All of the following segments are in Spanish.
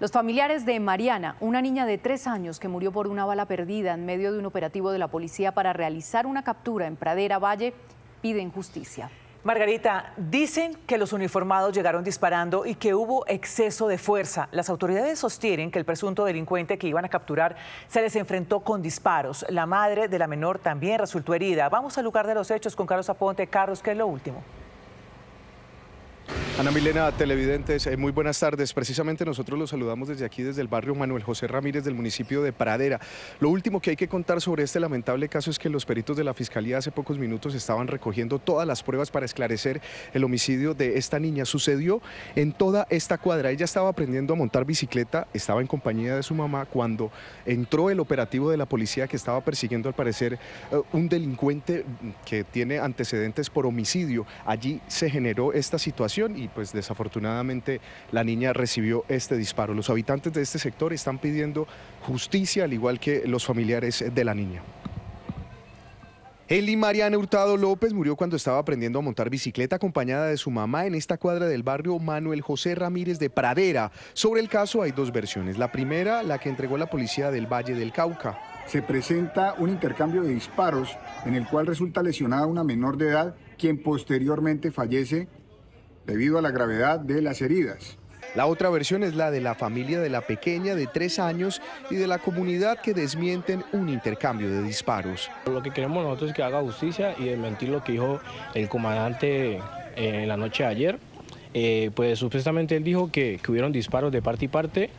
Los familiares de Mariana, una niña de tres años que murió por una bala perdida en medio de un operativo de la policía para realizar una captura en Pradera Valle, piden justicia. Margarita, dicen que los uniformados llegaron disparando y que hubo exceso de fuerza. Las autoridades sostienen que el presunto delincuente que iban a capturar se les enfrentó con disparos. La madre de la menor también resultó herida. Vamos al lugar de los hechos con Carlos Aponte. Carlos, ¿qué es lo último? Ana Milena, televidentes, eh, muy buenas tardes. Precisamente nosotros los saludamos desde aquí, desde el barrio Manuel José Ramírez del municipio de Pradera. Lo último que hay que contar sobre este lamentable caso es que los peritos de la Fiscalía hace pocos minutos estaban recogiendo todas las pruebas para esclarecer el homicidio de esta niña. Sucedió en toda esta cuadra. Ella estaba aprendiendo a montar bicicleta, estaba en compañía de su mamá cuando entró el operativo de la policía que estaba persiguiendo al parecer eh, un delincuente que tiene antecedentes por homicidio. Allí se generó esta situación y pues desafortunadamente la niña recibió este disparo. Los habitantes de este sector están pidiendo justicia, al igual que los familiares de la niña. Eli Mariana Hurtado López murió cuando estaba aprendiendo a montar bicicleta acompañada de su mamá en esta cuadra del barrio Manuel José Ramírez de Pradera. Sobre el caso hay dos versiones. La primera, la que entregó la policía del Valle del Cauca. Se presenta un intercambio de disparos en el cual resulta lesionada una menor de edad quien posteriormente fallece debido a la gravedad de las heridas. La otra versión es la de la familia de la pequeña de tres años y de la comunidad que desmienten un intercambio de disparos. Lo que queremos nosotros es que haga justicia y desmentir lo que dijo el comandante eh, en la noche de ayer. Eh, pues supuestamente él dijo que, hubieron disparos de parte y parte,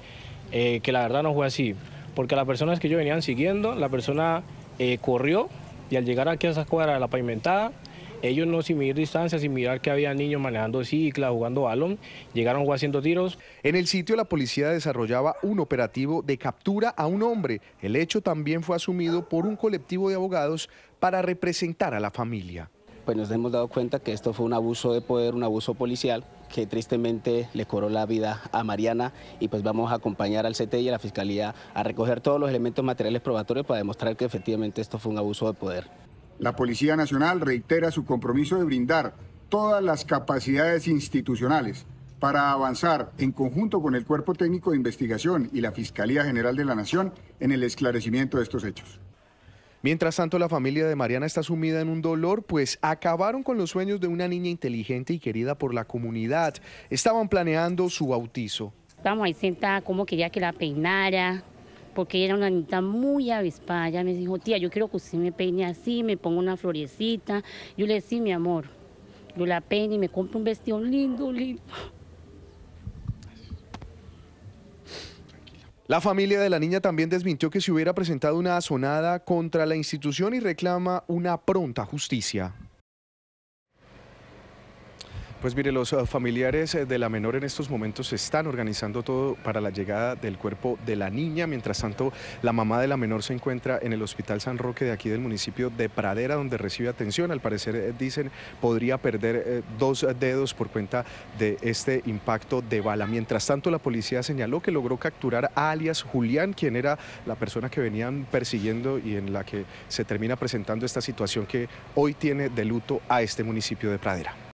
eh, que la verdad no fue así, porque las personas que yo venían siguiendo, la persona corrió y al llegar aquí a esa cuadra de la pavimentada, ellos no sin medir distancia, sin mirar que había niños manejando ciclas, jugando balón, llegaron haciendo tiros. En el sitio la policía desarrollaba un operativo de captura a un hombre. El hecho también fue asumido por un colectivo de abogados para representar a la familia. Pues nos hemos dado cuenta que esto fue un abuso de poder, un abuso policial que tristemente le cobró la vida a Mariana y pues vamos a acompañar al CTI y a la Fiscalía a recoger todos los elementos materiales probatorios para demostrar que efectivamente esto fue un abuso de poder. La Policía Nacional reitera su compromiso de brindar todas las capacidades institucionales para avanzar en conjunto con el Cuerpo Técnico de Investigación y la Fiscalía General de la Nación en el esclarecimiento de estos hechos. Mientras tanto, la familia de Mariana está sumida en un dolor, pues acabaron con los sueños de una niña inteligente y querida por la comunidad. Estaban planeando su bautizo. Estamos ahí cómo quería que la peinara, porque era una niñita muy avispada. me dijo, tía, yo quiero que usted me peine así, me ponga una florecita. Yo le decía, mi amor, yo la peine y me compro un vestido lindo, lindo. La familia de la niña también desmintió que se hubiera presentado una asonada contra la institución y reclama una pronta justicia. Pues mire, los eh, familiares eh, de la menor en estos momentos están organizando todo para la llegada del cuerpo de la niña. Mientras tanto, la mamá de la menor se encuentra en el Hospital San Roque de aquí del municipio de Pradera, donde recibe atención. Al parecer, eh, dicen, podría perder dos dedos por cuenta de este impacto de bala. Mientras tanto, la policía señaló que logró capturar a alias Julián, quien era la persona que venían persiguiendo y en la que se termina presentando esta situación que hoy tiene de luto a este municipio de Pradera.